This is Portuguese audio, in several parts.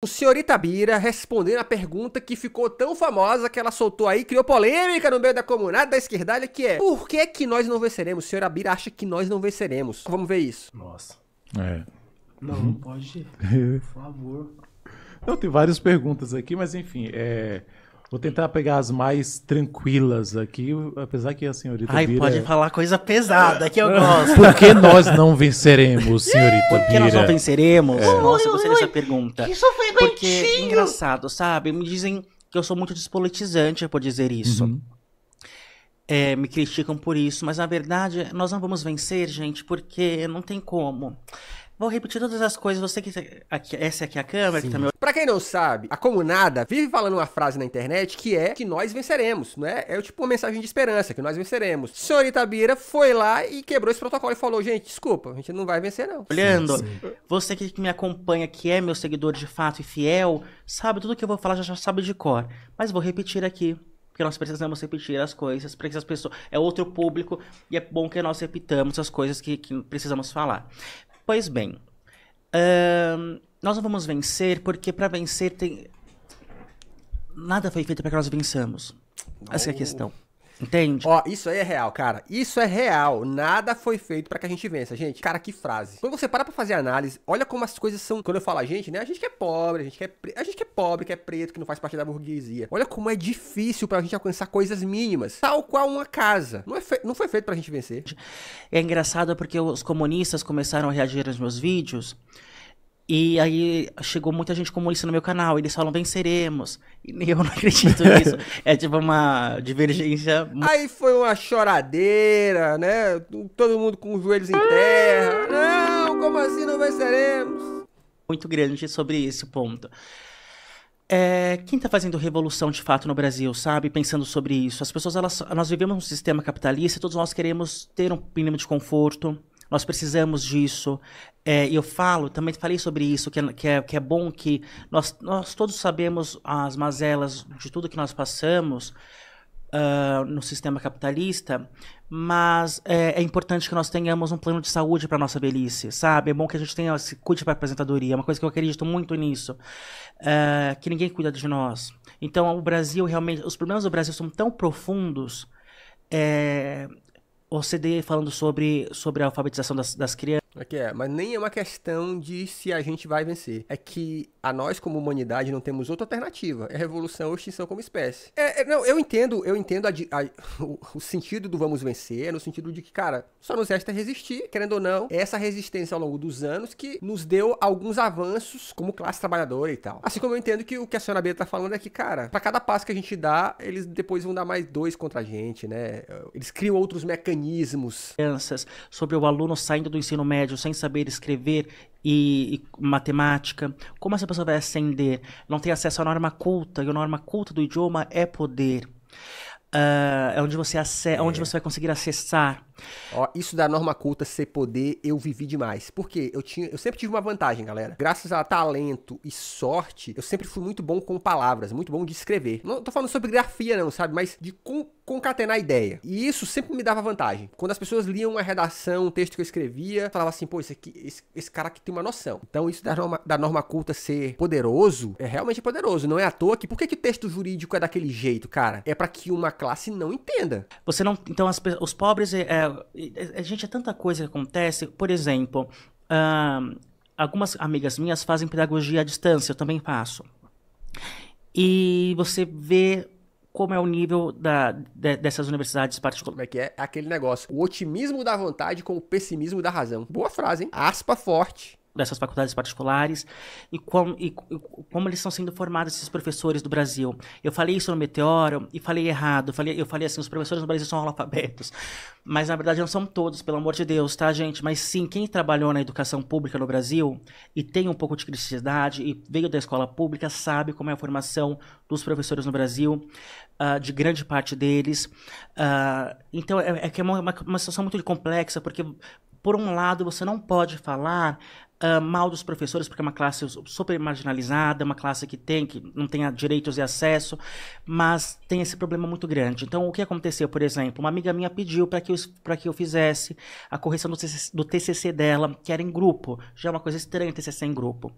O senhorita Bira respondendo a pergunta que ficou tão famosa que ela soltou aí, criou polêmica no meio da comunidade da esquerdalha, que é Por que é que nós não venceremos? O senhor Bira acha que nós não venceremos. Vamos ver isso. Nossa. É. Não, não pode. Por favor. Não, tem várias perguntas aqui, mas enfim, é... Vou tentar pegar as mais tranquilas aqui, apesar que a senhorita Ai, Bira... pode falar coisa pesada, que eu gosto. Por que nós não venceremos, senhorita Por que nós não venceremos? É. Nossa, eu gostei dessa pergunta. Isso foi Porque, engraçado, sabe? Me dizem que eu sou muito despolitizante por dizer isso. Uhum. É, me criticam por isso, mas na verdade nós não vamos vencer, gente, porque não tem como. Vou repetir todas as coisas. Você que. Tá aqui, essa aqui é a câmera, Sim. que tá me... Pra quem não sabe, a comunada vive falando uma frase na internet que é que nós venceremos, né? É tipo uma mensagem de esperança, que nós venceremos. Senhorita Bira foi lá e quebrou esse protocolo e falou: gente, desculpa, a gente não vai vencer, não. Olhando, Sim. você que me acompanha, que é meu seguidor de fato e fiel, sabe tudo que eu vou falar, já, já sabe de cor. Mas vou repetir aqui porque nós precisamos repetir as coisas, porque as pessoas é outro público e é bom que nós repitamos as coisas que, que precisamos falar. Pois bem, uh, nós não vamos vencer porque para vencer tem nada foi feito para que nós vençamos. Essa é a questão. Entende? Ó, isso aí é real, cara. Isso é real. Nada foi feito para que a gente vença, gente. Cara, que frase. Quando você para pra fazer análise, olha como as coisas são. Quando eu falo a gente, né? A gente que é pobre, a gente que é, pre... a gente que é pobre, que é preto, que não faz parte da burguesia. Olha como é difícil pra gente alcançar coisas mínimas. Tal qual uma casa. Não, é fe... não foi feito pra gente vencer. É engraçado porque os comunistas começaram a reagir aos meus vídeos. E aí chegou muita gente isso no meu canal, eles falam venceremos. E eu não acredito nisso. é tipo uma divergência. Aí foi uma choradeira, né? Todo mundo com os joelhos em terra. Não, como assim não venceremos? Muito grande sobre esse ponto. É, quem está fazendo revolução de fato no Brasil, sabe? Pensando sobre isso. As pessoas, elas, nós vivemos um sistema capitalista e todos nós queremos ter um mínimo de conforto, nós precisamos disso. É, eu falo, também falei sobre isso, que é, que é, que é bom que nós, nós todos sabemos as mazelas de tudo que nós passamos, Uh, no sistema capitalista, mas é, é, importante que nós tenhamos um plano de saúde para nossa velhice, sabe? É bom que a gente tenha se cuide para a aposentadoria, é uma coisa que eu acredito muito nisso, uh, que ninguém cuida de nós. Então, o Brasil realmente, os problemas do Brasil são tão profundos é, o CD falando sobre, sobre a alfabetização das, das crianças. É que é, mas nem é uma questão de se a gente vai vencer. É que a nós, como humanidade, não temos outra alternativa. É revolução ou extinção como espécie. É, é, não, eu entendo, eu entendo a, a, o, o, sentido do vamos vencer, no sentido de que, cara, só nos resta resistir, querendo ou não, essa resistência ao longo dos anos que nos deu alguns avanços como classe trabalhadora e tal. Assim como eu entendo que o que a senhora Bia tá falando é que, cara, para cada passo que a gente dá, eles depois vão dar mais dois contra a gente, né? Eles criam outros mecanismos. Sobre o aluno saindo do ensino médio médio sem saber escrever e, e, matemática, como essa pessoa vai ascender? Não tem acesso à norma culta, e a norma culta do idioma é poder. Uh, é onde você, é. onde é. você vai conseguir acessar Ó, isso da norma culta ser poder, eu vivi demais. Porque eu tinha, eu sempre tive uma vantagem, galera. Graças a talento e sorte, eu sempre fui muito bom com palavras, muito bom de escrever. Não tô falando sobre grafia não, sabe, mas de com concatenar ideia. E isso sempre me dava vantagem. Quando as pessoas liam uma redação, um texto que eu escrevia, falava assim, pô, esse, aqui, esse, esse cara aqui tem uma noção. Então isso da norma, da norma culta ser poderoso, é realmente poderoso. Não é à toa que, por que, que o texto jurídico é daquele jeito, cara? É para que uma classe não entenda. Você não, então as, os pobres, é, é a gente, é tanta coisa que acontece. Por exemplo, uh, algumas amigas minhas fazem pedagogia à distância, eu também faço. E você vê como é o nível da, de, dessas universidades particulares. Como é que é aquele negócio? O otimismo da vontade com o pessimismo da razão. Boa frase, hein? Aspa forte dessas faculdades particulares e como, e, e como, eles estão sendo formados, esses professores do Brasil. Eu falei isso no Meteoro e falei errado. Eu falei, eu falei assim, os professores no Brasil são analfabetos. Mas, na verdade, não são todos, pelo amor de Deus, tá, gente? Mas sim, quem trabalhou na educação pública no Brasil e tem um pouco de criticidade e veio da escola pública sabe como é a formação dos professores no Brasil, uh, de grande parte deles. Uh, então, é, é que é uma, uma situação muito complexa, porque por um lado, você não pode falar uh, mal dos professores, porque é uma classe super marginalizada, uma classe que tem, que não tem direitos e acesso, mas tem esse problema muito grande. Então, o que aconteceu, por exemplo, uma amiga minha pediu para que, eu, que eu fizesse a correção do TCC, do TCC, dela, que era em grupo. Já é uma coisa estranha TCC em grupo.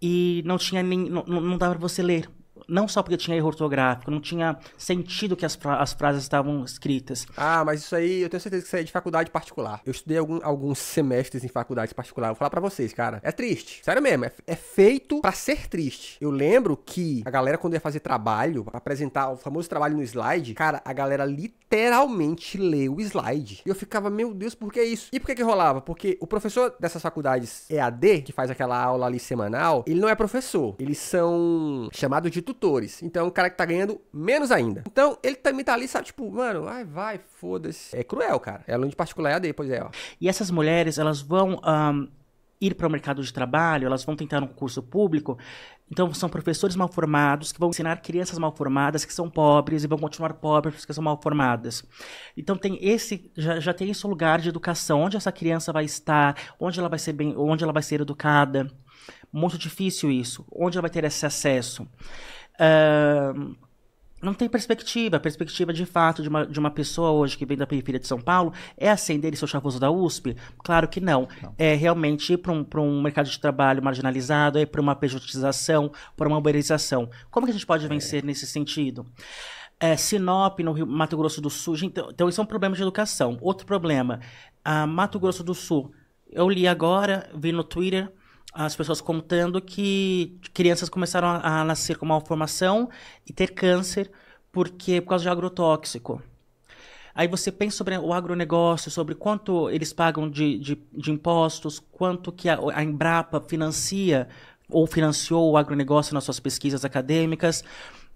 E não tinha nem. não, não dava para você ler. Não só porque tinha erro ortográfico, não tinha sentido que as, fra as frases estavam escritas. Ah, mas isso aí, eu tenho certeza que isso aí é de faculdade particular. Eu estudei algum, alguns semestres em faculdade particular. Vou falar para vocês, cara. É triste. Sério mesmo, é, é feito para ser triste. Eu lembro que a galera, quando ia fazer trabalho, apresentar o famoso trabalho no slide, cara, a galera literalmente lê o slide. E eu ficava, meu Deus, por que isso? E por que que rolava? Porque o professor dessas faculdades EAD, que faz aquela aula ali semanal, ele não é professor. Eles são chamados de tutores. Então, o é cara que tá ganhando menos ainda. Então, ele também tá ali, sabe, tipo, mano, ai, vai, foda-se. É cruel, cara. É aluno de particular é depois pois é, ó. E essas mulheres, elas vão um, ir para o mercado de trabalho, elas vão tentar um concurso público. Então, são professores mal formados que vão ensinar crianças mal formadas que são pobres e vão continuar pobres porque são mal formadas. Então, tem esse já, já tem esse lugar de educação, onde essa criança vai estar, onde ela vai ser bem, onde ela vai ser educada. Muito difícil isso. Onde ela vai ter esse acesso? não tem perspectiva. A perspectiva de fato de uma, de uma pessoa hoje que vem da periferia de São Paulo é acender seu chavoso da USP? Claro que não. não. É realmente ir para um, um mercado de trabalho marginalizado, é para uma pejotização, para uma uberização. Como que a gente pode é. vencer nesse sentido? É, Sinop, no Rio, Mato Grosso do Sul. Gente, então, então isso é um problema de educação. Outro problema, a Mato Grosso do Sul. Eu li agora, vi no Twitter, as pessoas contando que crianças começaram a, nascer com malformação e ter câncer porque por causa de agrotóxico. Aí você pensa sobre o agronegócio, sobre quanto eles pagam de, de, de impostos, quanto que a, a, Embrapa financia ou financiou o agronegócio nas suas pesquisas acadêmicas.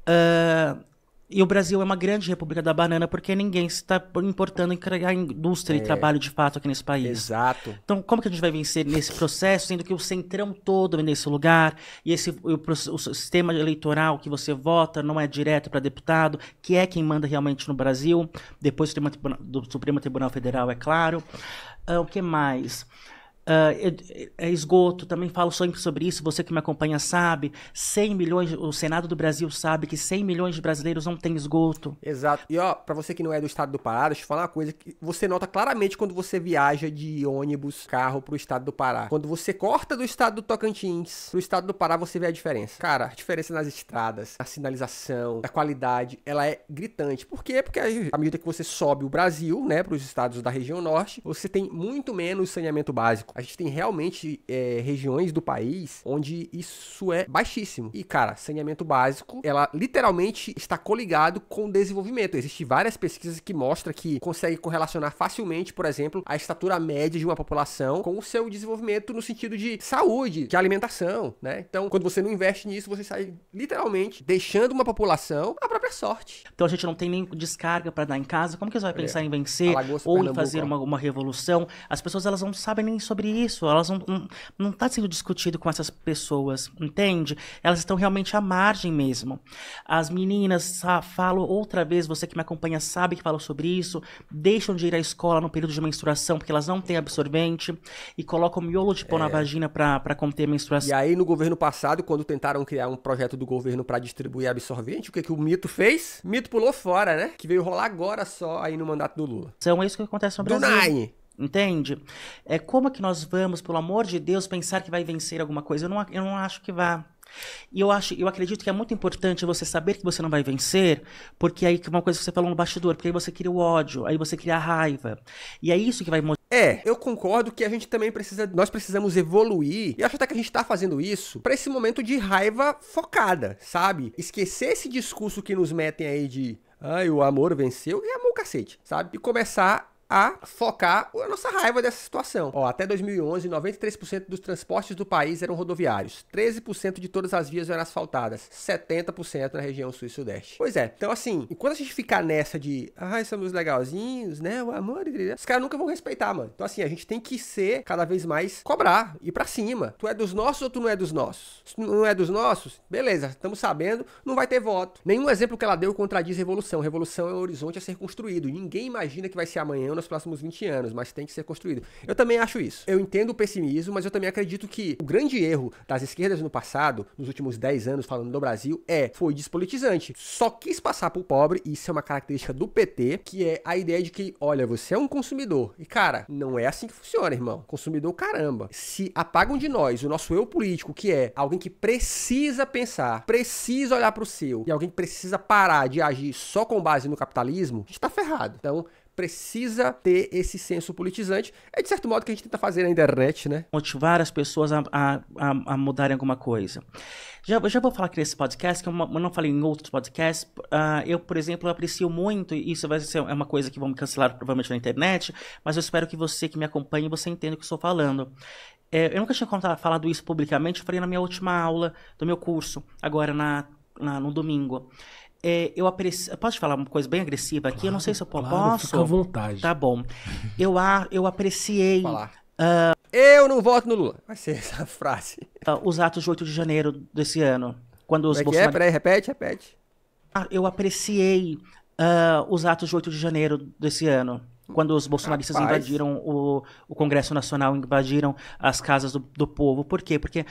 Uh, e o Brasil é uma grande república da banana porque ninguém está importando em criar indústria é. e trabalho de fato aqui nesse país. Exato. Então, como que a gente vai vencer nesse processo, sendo que o centrão todo vem é nesse lugar e esse o, o, sistema eleitoral que você vota não é direto para deputado, que é quem manda realmente no Brasil, depois do Supremo Tribunal, do Supremo Tribunal Federal, é claro. Uh, o que mais? Uh, esgoto, também falo sempre sobre isso, você que me acompanha sabe, 100 milhões, o Senado do Brasil sabe que 100 milhões de brasileiros não têm esgoto. Exato. E ó, para você que não é do estado do Pará, deixa eu falar uma coisa que você nota claramente quando você viaja de ônibus, carro pro estado do Pará. Quando você corta do estado do Tocantins pro estado do Pará, você vê a diferença. Cara, a diferença nas estradas, na sinalização, na qualidade, ela é gritante. Por quê? Porque à medida que você sobe o Brasil, né, pros estados da região norte, você tem muito menos saneamento básico. A gente tem realmente é, regiões do país onde isso é baixíssimo. E, cara, saneamento básico, ela literalmente está coligado com o desenvolvimento. Existem várias pesquisas que mostram que consegue correlacionar facilmente, por exemplo, a estatura média de uma população com o seu desenvolvimento no sentido de saúde, de alimentação, né? Então, quando você não investe nisso, você sai literalmente deixando uma população à própria sorte. Então a gente não tem nem descarga para dar em casa. Como que você vai é. pensar é. em vencer Alagoas, ou Pernambuco, em fazer uma, uma revolução? As pessoas elas não sabem nem sobre sobre isso. Elas não não, está sendo discutido com essas pessoas, entende? Elas estão realmente à margem mesmo. As meninas ah, outra vez, você que me acompanha sabe que falo sobre isso, deixam de ir à escola no período de menstruação porque elas não têm absorvente e colocam miolo de pó é. na vagina para conter a menstruação. E aí no governo passado, quando tentaram criar um projeto do governo para distribuir absorvente, o que que o mito fez? Mito pulou fora, né? Que veio rolar agora só aí no mandato do Lula. São então, é isso que acontece no Brasil. Do Nine. Entende? É como que nós vamos, pelo amor de Deus, pensar que vai vencer alguma coisa? Eu não, eu não acho que vá. E eu acho, eu acredito que é muito importante você saber que você não vai vencer, porque aí uma coisa que você falou no bastidor, porque aí você cria o ódio, aí você cria a raiva. E é isso que vai é, eu concordo que a gente também precisa, nós precisamos evoluir, e acho até que a gente tá fazendo isso, para esse momento de raiva focada, sabe? Esquecer esse discurso que nos metem aí de, ai, ah, o amor venceu, e é amor o cacete, sabe? E começar a focar a nossa raiva dessa situação. Ó, até 2011, 93% dos transportes do país eram rodoviários, 13% de todas as vias eram asfaltadas, 70% na região sul e sudeste. Pois é, então assim, enquanto a gente ficar nessa de, ai, somos legalzinhos, né, o amor, os caras nunca vão respeitar, mano. Então assim, a gente tem que ser cada vez mais cobrar, ir para cima. Tu é dos nossos ou tu não é dos nossos? Se tu não é dos nossos, beleza, estamos sabendo, não vai ter voto. Nenhum exemplo que ela deu contradiz revolução. Revolução é um horizonte a ser construído. Ninguém imagina que vai ser amanhã ou nos próximos 20 anos, mas tem que ser construído. Eu também acho isso. Eu entendo o pessimismo, mas eu também acredito que o grande erro das esquerdas no passado, nos últimos 10 anos falando do Brasil, é foi despolitizante. Só quis passar pro pobre, e isso é uma característica do PT, que é a ideia de que, olha, você é um consumidor. E cara, não é assim que funciona, irmão. Consumidor, caramba. Se apagam de nós o nosso eu político, que é alguém que precisa pensar, precisa olhar pro seu, e alguém que precisa parar de agir só com base no capitalismo, a gente tá ferrado. Então, precisa ter esse senso politizante. É de certo modo que a gente tenta fazer na internet, né? Motivar as pessoas a, a, a mudarem alguma coisa. Já, já vou falar aqui nesse podcast, que eu não falei em outros podcasts. Uh, eu, por exemplo, aprecio muito, e isso vai ser é uma coisa que vão me cancelar provavelmente na internet, mas eu espero que você que me acompanhe, você entenda o que eu estou falando. É, eu nunca tinha contado, falado isso publicamente, eu falei na minha última aula do meu curso, agora na, na no domingo é, eu aprecio. Posso te falar uma coisa bem agressiva aqui? Claro, eu não sei se eu claro, posso. Fica à vontade. Tá bom. Eu, a, eu apreciei. Uh, eu não voto no Lula. Vai ser essa frase. Uh, os atos de 8 de janeiro desse ano. Quando os é, é Bolsonaro... é? Peraí, repete, repete. Ah, eu apreciei uh, os atos de 8 de janeiro desse ano quando os bolsonaristas Rapaz. invadiram o, o Congresso Nacional, invadiram as casas do, do, povo. Por quê? Porque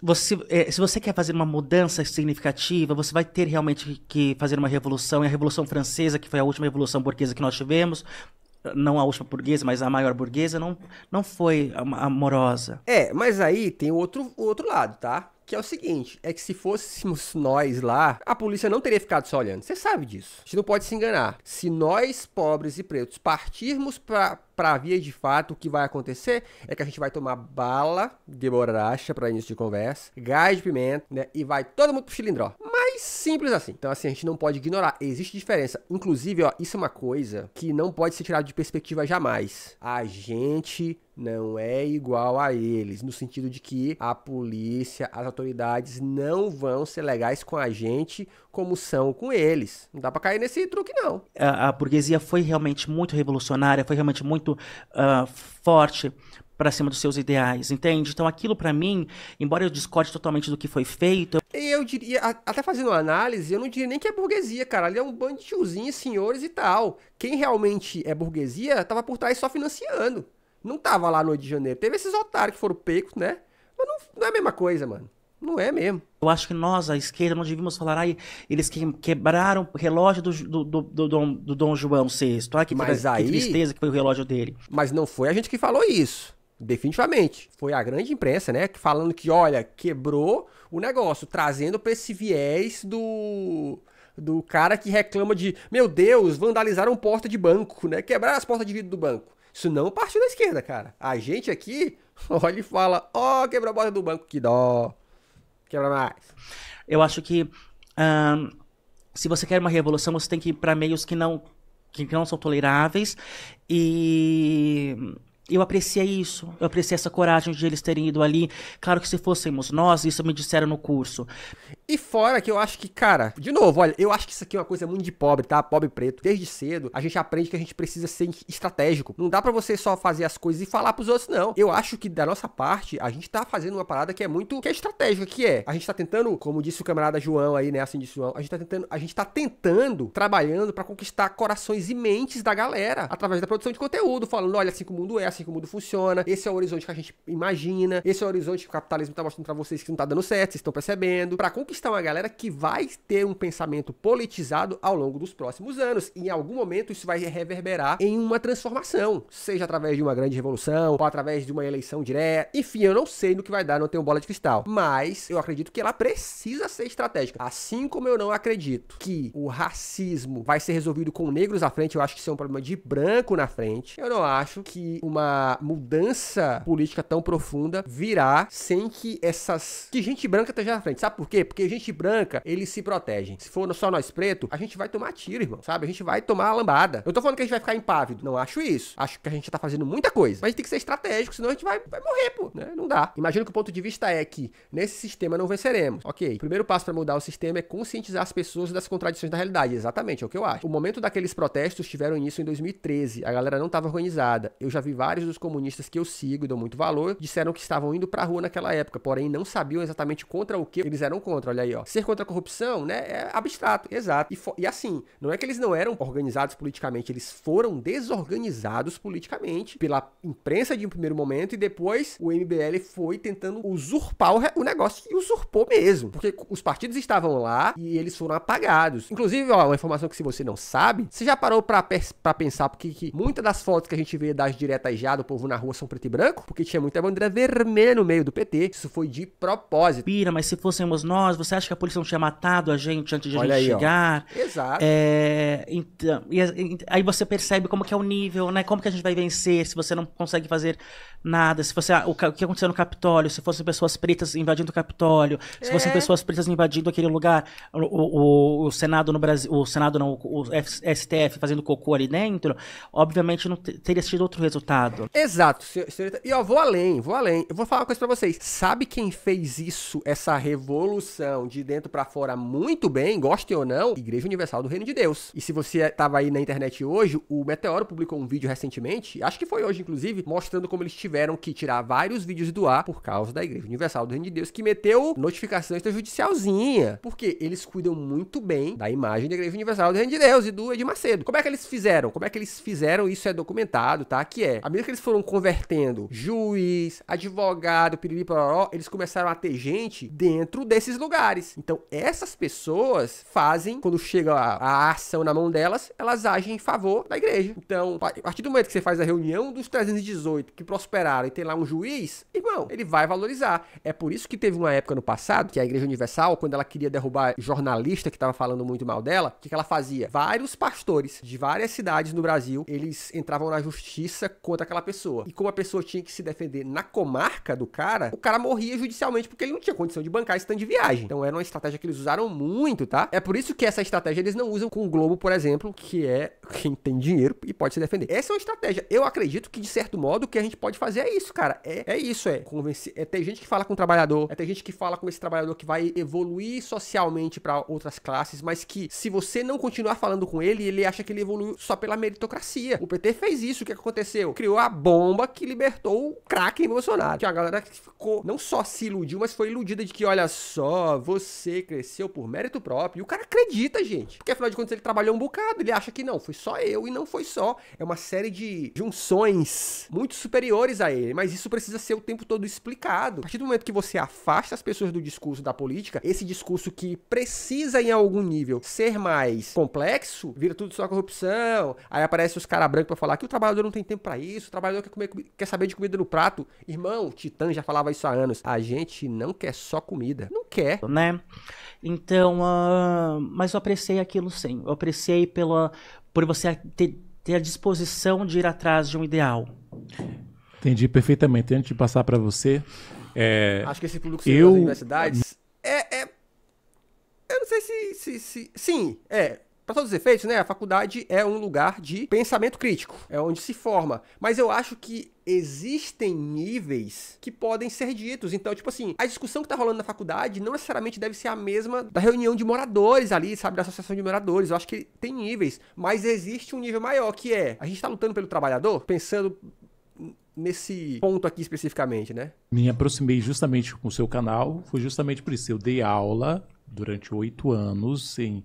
você, é, se você quer fazer uma mudança significativa, você vai ter realmente que fazer uma revolução. E a Revolução Francesa, que foi a última revolução burguesa que nós tivemos, não a última burguesa, mas a maior burguesa, não, não foi amorosa. É, mas aí tem outro, outro lado, tá? que é o seguinte, é que se fôssemos nós lá, a polícia não teria ficado só olhando. Você sabe disso. A gente não pode se enganar. Se nós, pobres e pretos, partirmos pra pra via de fato, o que vai acontecer é que a gente vai tomar bala de borracha para início de conversa, gás de pimenta, né? E vai todo mundo pro cilindro Mais simples assim. Então, assim, a gente não pode ignorar. Existe diferença. Inclusive, ó, isso é uma coisa que não pode ser tirado de perspectiva jamais. A gente não é igual a eles, no sentido de que a polícia, as autoridades não vão ser legais com a gente como são com eles. Não dá para cair nesse truque, não. A, a, burguesia foi realmente muito revolucionária, foi realmente muito uh, forte para cima dos seus ideais, entende? Então aquilo para mim, embora eu discorde totalmente do que foi feito, eu diria, até fazendo uma análise, eu não diria nem que é burguesia, cara, ali é um bando de tiozinhos, senhores e tal. Quem realmente é burguesia tava por trás só financiando. Não tava lá no Rio de Janeiro. Teve esses otários que foram pecos, né? Mas não, não é a mesma coisa, mano. Não é mesmo. Eu acho que nós, a esquerda, não devíamos falar, aí eles quebraram o relógio do, do, do, do, Dom, do Dom João VI. Olha que, mas aí, que tristeza que foi o relógio dele. Mas não foi a gente que falou isso. Definitivamente. Foi a grande imprensa, né? Falando que, olha, quebrou o negócio, trazendo pra esse viés do. Do cara que reclama de, meu Deus, vandalizaram porta de banco, né? Quebraram as portas de vidro do banco. Isso não partiu da esquerda, cara. A gente aqui olha e fala, ó, oh, quebra a borda do banco, que dó. Quebra mais. Eu acho que se você quer uma revolução, você tem que ir para meios que não, que não são toleráveis e eu apreciei isso, eu apreciei essa coragem de eles terem ido ali. Claro que se fôssemos nós, isso me disseram no curso. E fora que eu acho que, cara, de novo, olha, eu acho que isso aqui é uma coisa muito de pobre, tá? Pobre preto. Desde cedo, a gente aprende que a gente precisa ser estratégico. Não dá para você só fazer as coisas e falar pros outros, não. Eu acho que da nossa parte, a gente tá fazendo uma parada que é muito. que é estratégica, que é. A gente tá tentando, como disse o camarada João aí, né? Assim disse João, a gente tá tentando, a gente tá tentando, trabalhando para conquistar corações e mentes da galera através da produção de conteúdo, falando, olha, assim que o mundo é, assim que o mundo funciona, esse é o horizonte que a gente imagina, esse é o horizonte que o capitalismo tá mostrando para vocês que não tá dando certo, vocês estão percebendo, para conquistar está uma galera que vai ter um pensamento politizado ao longo dos próximos anos. E em algum momento isso vai reverberar em uma transformação, seja através de uma grande revolução ou através de uma eleição direta. Enfim, eu não sei no que vai dar, não tenho bola de cristal. Mas eu acredito que ela precisa ser estratégica. Assim como eu não acredito que o racismo vai ser resolvido com negros à frente, eu acho que isso é um problema de branco na frente. Eu não acho que uma mudança política tão profunda virá sem que essas. que gente branca esteja na frente. Sabe por quê? Porque gente branca, eles se protegem. Se for só nós preto, a gente vai tomar tiro, irmão, sabe? A gente vai tomar a lambada. Eu tô falando que a gente vai ficar impávido. Não acho isso. Acho que a gente tá fazendo muita coisa. Mas tem que ser estratégico, senão a gente vai, vai morrer, pô, né? Não dá. Imagino que o ponto de vista é que nesse sistema não venceremos. Ok. O primeiro passo para mudar o sistema é conscientizar as pessoas das contradições da realidade. Exatamente, é o que eu acho. O momento daqueles protestos tiveram início em 2013. A galera não tava organizada. Eu já vi vários dos comunistas que eu sigo e dou muito valor disseram que estavam indo pra rua naquela época, porém não sabiam exatamente contra o que eles eram contra. Olha olha aí, ó. Ser contra a corrupção, né, é abstrato, exato. E, e assim, não é que eles não eram organizados politicamente, eles foram desorganizados politicamente pela imprensa de um primeiro momento e depois o MBL foi tentando usurpar o, o negócio e usurpou mesmo, porque os partidos estavam lá e eles foram apagados. Inclusive, ó, uma informação que se você não sabe, você já parou pra, pra pensar porque que muitas das fotos que a gente vê das diretas já do povo na rua são preto e branco? Porque tinha muita bandeira vermelha no meio do PT, isso foi de propósito. Pira, mas se fossemos nós, você você acha que a polícia não tinha matado a gente antes de Olha a gente aí, chegar? Ó. Exato. É, então, e, e, aí você percebe como que é o nível, né? Como que a gente vai vencer se você não consegue fazer nada? Se você ah, o, que aconteceu no Capitólio, se fossem pessoas pretas invadindo o Capitólio, se é. fossem pessoas pretas invadindo aquele lugar, o, o, o, Senado no Brasil, o Senado não, o STF fazendo cocô ali dentro, obviamente não teria sido outro resultado. Exato. E ó, vou além, vou além. Eu vou falar uma coisa para vocês. Sabe quem fez isso, essa revolução? de dentro para fora muito bem, gostem ou não, Igreja Universal do Reino de Deus. E se você tava aí na internet hoje, o Meteoro publicou um vídeo recentemente, acho que foi hoje inclusive, mostrando como eles tiveram que tirar vários vídeos do ar por causa da Igreja Universal do Reino de Deus, que meteu notificação extrajudicialzinha. Porque eles cuidam muito bem da imagem da Igreja Universal do Reino de Deus e do Ed Macedo. Como é que eles fizeram? Como é que eles fizeram? Isso é documentado, tá? Que é, à medida que eles foram convertendo juiz, advogado, piriri, pororó, eles começaram a ter gente dentro desses lugares lugares. Então, essas pessoas fazem, quando chega a, a ação na mão delas, elas agem em favor da igreja. Então, a partir do momento que você faz a reunião dos 318 que prosperaram e tem lá um juiz, irmão, ele vai valorizar. É por isso que teve uma época no passado que a Igreja Universal, quando ela queria derrubar jornalista que estava falando muito mal dela, o que, que ela fazia? Vários pastores de várias cidades no Brasil, eles entravam na justiça contra aquela pessoa. E como a pessoa tinha que se defender na comarca do cara, o cara morria judicialmente porque ele não tinha condição de bancar esse tanto de viagem. Então era uma estratégia que eles usaram muito, tá? É por isso que essa estratégia eles não usam com o Globo, por exemplo, que é quem tem dinheiro e pode se defender. Essa é uma estratégia. Eu acredito que, de certo modo, o que a gente pode fazer é isso, cara. É, é isso, é convencer. É ter gente que fala com o trabalhador, é ter gente que fala com esse trabalhador que vai evoluir socialmente para outras classes, mas que se você não continuar falando com ele, ele acha que ele evoluiu só pela meritocracia. O PT fez isso, o que aconteceu? Criou a bomba que libertou o craque Bolsonaro. Que é a galera ficou, não só se iludiu, mas foi iludida de que, olha só, você cresceu por mérito próprio. E o cara acredita, gente. Porque afinal de contas ele trabalhou um bocado. Ele acha que não, foi só eu e não foi só. É uma série de junções muito superiores a ele. Mas isso precisa ser o tempo todo explicado. A partir do momento que você afasta as pessoas do discurso da política, esse discurso que precisa em algum nível ser mais complexo, vira tudo só corrupção. Aí aparece os caras brancos pra falar que o trabalhador não tem tempo para isso, o trabalhador quer, comer, quer saber de comida no prato. Irmão, Titã já falava isso há anos. A gente não quer só comida. Não quer né? Então, uh, mas eu apreciei aquilo sim. Eu apreciei pela, por você ter, ter a disposição de ir atrás de um ideal. Entendi perfeitamente. Antes de passar para você, é, acho que esse público que eu... das universidades é, é, eu não sei se, se, se sim, é para todos os efeitos, né, a faculdade é um lugar de pensamento crítico, é onde se forma. Mas eu acho que existem níveis que podem ser ditos. Então, tipo assim, a discussão que tá rolando na faculdade não necessariamente deve ser a mesma da reunião de moradores ali, sabe, da associação de moradores. Eu acho que tem níveis, mas existe um nível maior que é, a gente tá lutando pelo trabalhador, pensando nesse ponto aqui especificamente, né? Me aproximei justamente com o seu canal, foi justamente por isso. Eu dei aula durante oito anos em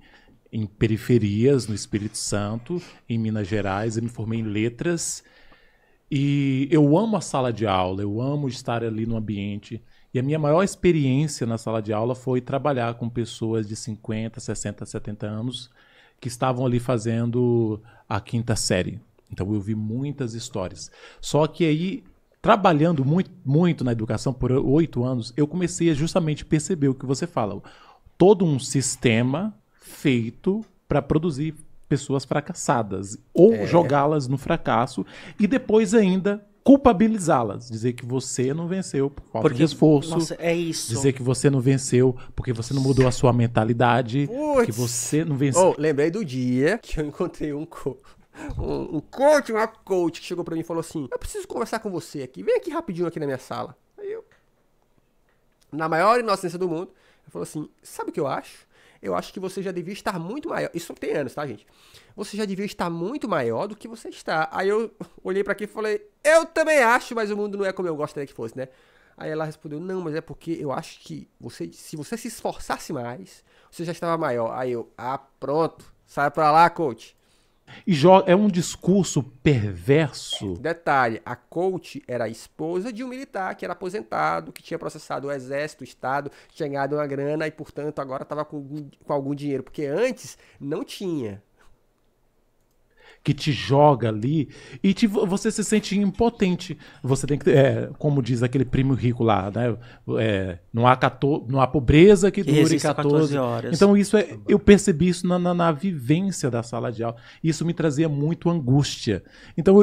em periferias, no Espírito Santo, em Minas Gerais. Eu me formei em letras. E eu amo a sala de aula, eu amo estar ali no ambiente. E a minha maior experiência na sala de aula foi trabalhar com pessoas de 50, 60, 70 anos que estavam ali fazendo a quinta série. Então eu vi muitas histórias. Só que aí, trabalhando muito, muito na educação por oito anos, eu comecei a justamente perceber o que você fala. Todo um sistema feito para produzir pessoas fracassadas ou é. jogá-las no fracasso e depois ainda culpabilizá-las, dizer que você não venceu por falta porque, de esforço, nossa, é dizer que você não venceu porque você não mudou a sua mentalidade, que você não venceu. Oh, lembrei do dia que eu encontrei um co um, um coach, uma coach que chegou para mim e falou assim: "Eu preciso conversar com você aqui. Vem aqui rapidinho aqui na minha sala". Aí eu na maior inocência do mundo, ele falou assim: "Sabe o que eu acho? eu acho que você já devia estar muito maior. Isso tem anos, tá, gente? Você já devia estar muito maior do que você está. Aí eu olhei para aqui e falei, eu também acho, mas o mundo não é como eu gostaria que fosse, né? Aí ela respondeu, não, mas é porque eu acho que você, se você se esforçasse mais, você já estava maior. Aí eu, ah, pronto, sai pra lá, coach. E é um discurso perverso. É, detalhe, a coach era a esposa de um militar que era aposentado, que tinha processado o exército, o estado, tinha ganhado uma grana e, portanto, agora estava com, com algum dinheiro, porque antes não tinha que te joga ali e te, você se sente impotente. Você tem que, é, como diz aquele primo rico lá, né? É, não, há 14, não há pobreza que, que dure 14. horas. Então, isso é, eu percebi isso na, na, na vivência da sala de aula. Isso me trazia muito angústia. Então,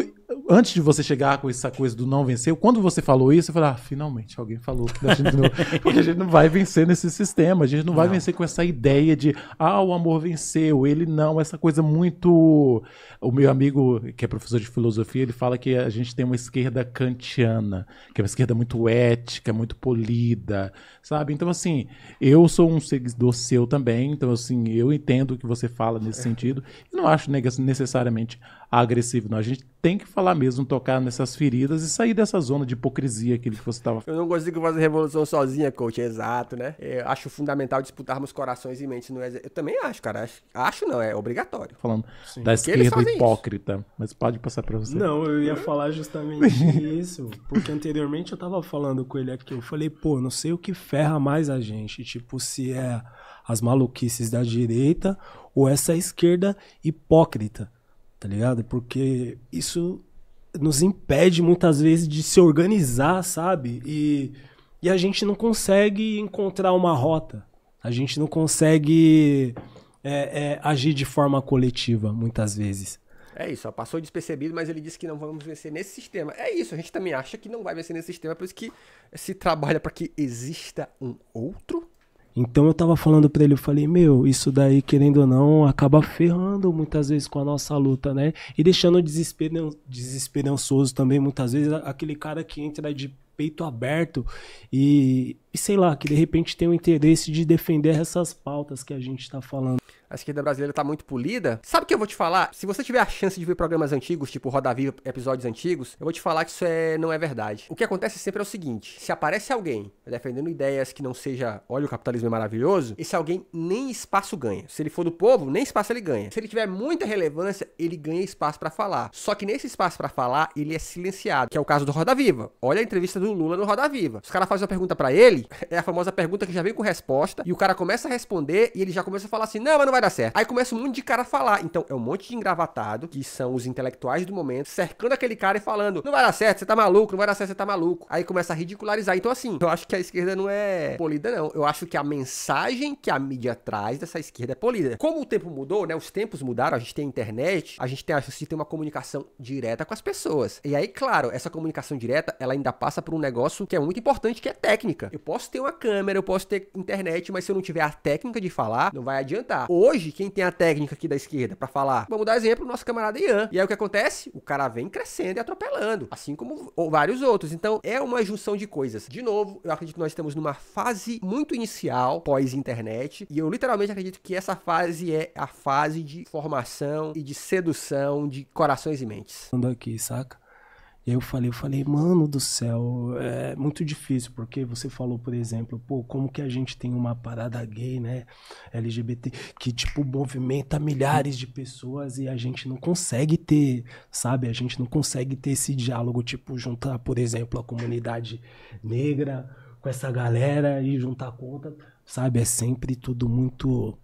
antes de você chegar com essa coisa do não vencer, quando você falou isso, eu falei, ah, finalmente alguém falou gente não, porque a gente não vai vencer nesse sistema, a gente não vai não. vencer com essa ideia de, ah, o amor venceu, ele não, essa coisa muito... O meu amigo, que é professor de filosofia, ele fala que a gente tem uma esquerda kantiana, que é uma esquerda muito ética, muito polida, sabe? Então, assim, eu sou um seguidor seu também, então, assim, eu entendo o que você fala nesse sentido, e não acho necessariamente agressivo, não. A gente tem que falar falar mesmo, tocar nessas feridas e sair dessa zona de hipocrisia que você estava Eu não consigo fazer revolução sozinha, coach, exato, né? Eu é, acho fundamental disputarmos corações e mentes no exército. Eu também acho, cara. Acho, acho não, é obrigatório. Falando Sim. da porque esquerda hipócrita, isso. mas pode passar para você. Não, eu ia falar justamente isso, porque anteriormente eu tava falando com ele aqui, eu falei, pô, não sei o que ferra mais a gente, tipo, se é as maluquices da direita ou essa esquerda hipócrita, tá ligado? Porque isso nos impede muitas vezes de se organizar, sabe? E, e a gente não consegue encontrar uma rota. A gente não consegue é, é, agir de forma coletiva, muitas vezes. É isso, ó, passou despercebido, mas ele disse que não vamos vencer nesse sistema. É isso, a gente também acha que não vai vencer nesse sistema, é por isso que se trabalha para que exista um outro então eu tava falando para ele, eu falei, meu, isso daí, querendo ou não, acaba ferrando muitas vezes com a nossa luta, né? E deixando desesperan desesperançoso também, muitas vezes, aquele cara que entra de peito aberto e, e sei lá, que de repente tem o interesse de defender essas pautas que a gente tá falando a esquerda brasileira tá muito polida. Sabe o que eu vou te falar? Se você tiver a chance de ver programas antigos, tipo Roda Viva, episódios antigos, eu vou te falar que isso é, não é verdade. O que acontece sempre é o seguinte: se aparece alguém defendendo ideias que não seja, olha, o capitalismo é maravilhoso, esse alguém nem espaço ganha. Se ele for do povo, nem espaço ele ganha. Se ele tiver muita relevância, ele ganha espaço para falar. Só que nesse espaço para falar, ele é silenciado, que é o caso do Roda Viva. Olha a entrevista do Lula no Roda Viva. Os caras fazem uma pergunta para ele, é a famosa pergunta que já vem com resposta, e o cara começa a responder e ele já começa a falar assim: "Não, mas não vai vai dar certo. Aí começa um monte de cara a falar. Então é um monte de engravatado, que são os intelectuais do momento, cercando aquele cara e falando: não vai dar certo, você tá maluco, não vai dar certo, você tá maluco. Aí começa a ridicularizar. Então, assim, eu acho que a esquerda não é polida, não. Eu acho que a mensagem que a mídia traz dessa esquerda é polida. Como o tempo mudou, né? Os tempos mudaram, a gente tem internet, a gente tem a chance tem uma comunicação direta com as pessoas. E aí, claro, essa comunicação direta, ela ainda passa por um negócio que é muito importante, que é técnica. Eu posso ter uma câmera, eu posso ter internet, mas se eu não tiver a técnica de falar, não vai adiantar. Hoje, Hoje, quem tem a técnica aqui da esquerda para falar, vamos dar exemplo, nosso camarada Ian. E aí o que acontece? O cara vem crescendo e atropelando, assim como vários outros. Então, é uma junção de coisas. De novo, eu acredito que nós estamos numa fase muito inicial pós-internet, e eu literalmente acredito que essa fase é a fase de formação e de sedução de corações e mentes. Andando aqui, saca? eu falei, eu falei, mano do céu, é muito difícil, porque você falou, por exemplo, pô, como que a gente tem uma parada gay, né? LGBT, que tipo, movimenta milhares de pessoas e a gente não consegue ter, sabe? A gente não consegue ter esse diálogo, tipo, juntar, por exemplo, a comunidade negra com essa galera e juntar conta, sabe? É sempre tudo muito.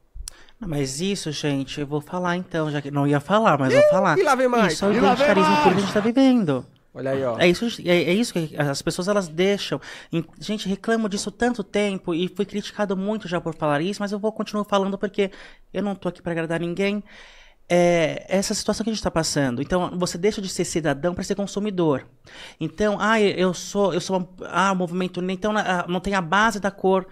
Não, mas isso, gente, eu vou falar então, já que não ia falar, mas Ih, vou falar. E lá vem mais. Isso é o e carisma que a gente tá vivendo. Olha aí, ó. É isso, é, é isso que as pessoas elas deixam. Gente, reclamo disso tanto tempo e fui criticado muito já por falar isso, mas eu vou continuar falando porque eu não tô aqui para agradar ninguém. É essa situação que a gente está passando. Então, você deixa de ser cidadão para ser consumidor. Então, ah, eu sou, eu sou, ah, movimento, então ah, não tem a base da cor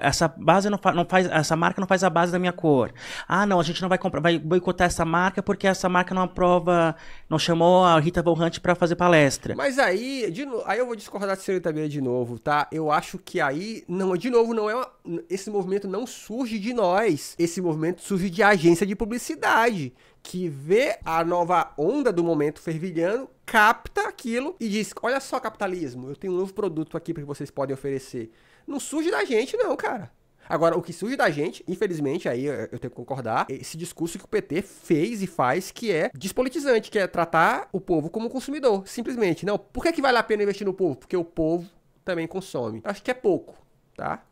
essa base não, fa não faz, essa marca não faz a base da minha cor. Ah, não, a gente não vai comprar, vai boicotar essa marca porque essa marca não aprova, não chamou a Rita Von para fazer palestra. Mas aí, de, aí eu vou discordar de você também de novo, tá? Eu acho que aí não, de novo, não é uma, esse movimento não surge de nós. Esse movimento surge de agência de publicidade que vê a nova onda do momento fervilhando, capta aquilo e diz: "Olha só capitalismo, eu tenho um novo produto aqui para vocês podem oferecer" não surge da gente, não, cara. Agora, o que surge da gente, infelizmente, aí eu tenho que concordar, esse discurso que o PT fez e faz, que é despolitizante, que é tratar o povo como consumidor, simplesmente. Não, por que, que vale a pena investir no povo? Porque o povo também consome. Acho que é pouco, tá?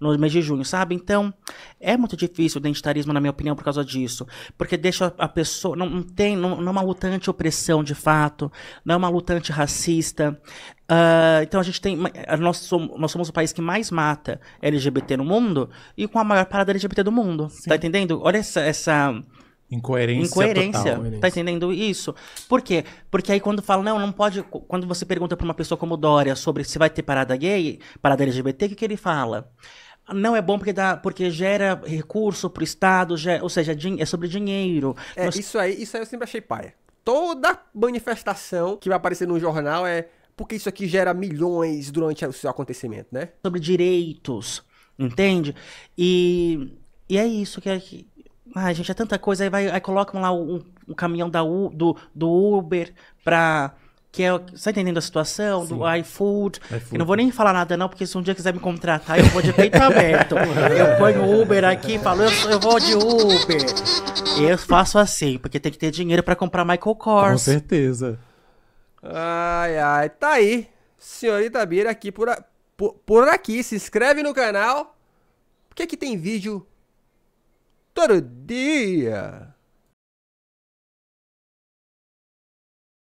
no mês de junho, sabe? Então, é muito difícil o identitarismo, na minha opinião, por causa disso. Porque deixa a pessoa. Não, não tem. Não, não, é uma luta anti-opressão, de fato. Não é uma luta antirracista. Uh, ah, então, a gente tem. Nós somos, nós somos o país que mais mata LGBT no mundo e com a maior parada LGBT do mundo. Tá Sim. Tá entendendo? Olha essa, essa Incoerência. Incoerência. Total. Tá entendendo isso? Por quê? Porque aí quando fala, não, não pode. Quando você pergunta pra uma pessoa como Dória sobre se vai ter parada gay, parada LGBT, o que, que ele fala? Não é bom porque, dá, porque gera recurso pro Estado, gera, ou seja, é sobre dinheiro. É, Nós... isso, aí, isso aí eu sempre achei paia. Toda manifestação que vai aparecer no jornal é porque isso aqui gera milhões durante o seu acontecimento, né? Sobre direitos, entende? E, e é isso que, é, que Ai, gente, é tanta coisa. Aí, vai, aí colocam lá um, caminhão da U, do, do Uber pra. Que é, você tá entendendo a situação? Sim. Do iFood. Eu não vou nem falar nada, não, porque se um dia quiser me contratar, eu vou de peito aberto. Eu ponho Uber aqui e falo, eu, eu vou de Uber. Eu faço assim, porque tem que ter dinheiro pra comprar Michael Kors. Com certeza. Ai, ai. Tá aí. Senhorita Bira aqui por, a, por, por aqui. Se inscreve no canal. Por que, que tem vídeo todo dia.